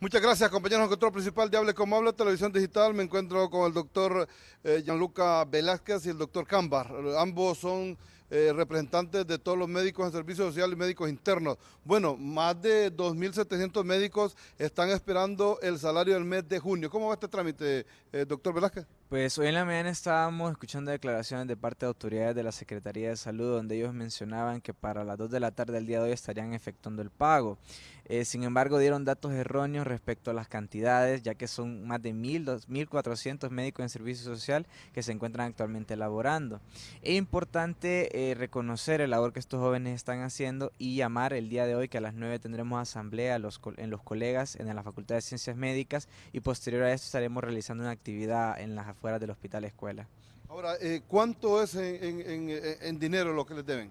Muchas gracias, compañeros en control principal de Hable como Habla Televisión Digital. Me encuentro con el doctor eh, Gianluca Velázquez y el doctor Cambar, Ambos son eh, representantes de todos los médicos en servicio social y médicos internos. Bueno, más de 2.700 médicos están esperando el salario del mes de junio. ¿Cómo va este trámite, eh, doctor Velázquez? Pues hoy en la mañana estábamos escuchando declaraciones de parte de autoridades de la Secretaría de Salud donde ellos mencionaban que para las 2 de la tarde del día de hoy estarían efectuando el pago. Eh, sin embargo, dieron datos erróneos respecto a las cantidades, ya que son más de 1.400 médicos en servicio social que se encuentran actualmente elaborando. Es importante eh, reconocer el labor que estos jóvenes están haciendo y llamar el día de hoy, que a las 9 tendremos asamblea en los colegas en la Facultad de Ciencias Médicas y posterior a eso estaremos realizando una actividad en las afueras del Hospital Escuela. Ahora, eh, ¿cuánto es en dinero lo que les deben?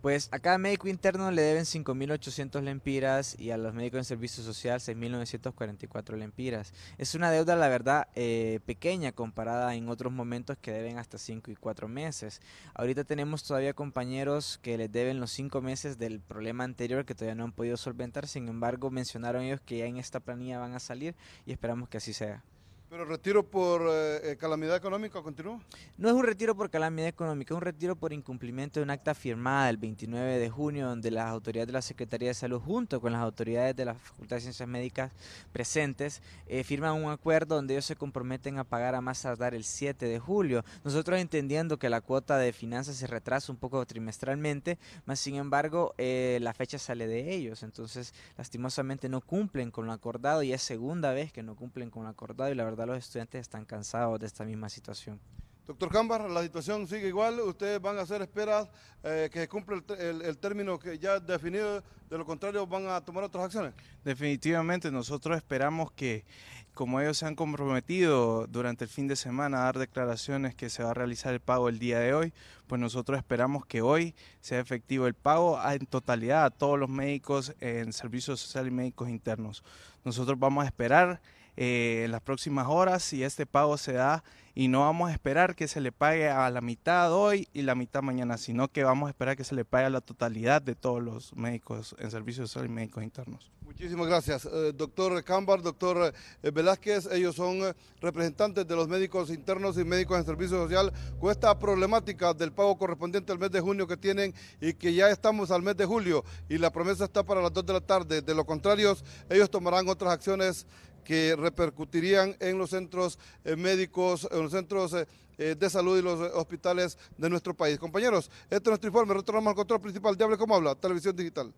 Pues a cada médico interno le deben 5.800 lempiras y a los médicos en servicio social 6.944 lempiras. Es una deuda, la verdad, eh, pequeña comparada en otros momentos que deben hasta 5 y 4 meses. Ahorita tenemos todavía compañeros que les deben los 5 meses del problema anterior que todavía no han podido solventar. Sin embargo, mencionaron ellos que ya en esta planilla van a salir y esperamos que así sea. ¿Pero retiro por eh, eh, calamidad económica continúa? No es un retiro por calamidad económica, es un retiro por incumplimiento de un acta firmada el 29 de junio, donde las autoridades de la Secretaría de Salud, junto con las autoridades de la Facultad de Ciencias Médicas presentes, eh, firman un acuerdo donde ellos se comprometen a pagar a más tardar el 7 de julio. Nosotros entendiendo que la cuota de finanzas se retrasa un poco trimestralmente, más sin embargo, la fecha sale de ellos, entonces lastimosamente no cumplen con lo acordado y es segunda vez que no cumplen con lo acordado y la verdad los estudiantes están cansados de esta misma situación. Doctor Cámbar, la situación sigue igual, ustedes van a hacer esperas eh, que que cumpla el, término que ya definido, de lo contrario van a tomar otras acciones. Definitivamente, nosotros esperamos que, como ellos se han comprometido durante el fin de semana a dar declaraciones que se va a realizar el pago el día de hoy, pues nosotros esperamos que hoy sea efectivo el pago en totalidad a todos los médicos en servicios sociales y médicos internos. Nosotros vamos a esperar eh, en las próximas horas si este pago se da y no vamos a esperar que se le pague a la mitad hoy y la mitad mañana, sino que vamos a esperar que se le pague a la totalidad de todos los médicos en servicios sociales y médicos internos. Muchísimas gracias, eh, doctor Cámbar, doctor eh, Velázquez. Ellos son representantes de los médicos internos y médicos en servicio social con esta problemática del pago correspondiente al mes de junio que tienen y que ya estamos al mes de julio y la promesa está para las 2 de la tarde. De lo contrario, ellos tomarán otras acciones que repercutirían en los centros eh, médicos, en los centros eh, eh, de salud y los hospitales de nuestro país. Compañeros, este es nuestro informe. Retornamos al control principal diable ¿cómo Habla, Televisión Digital.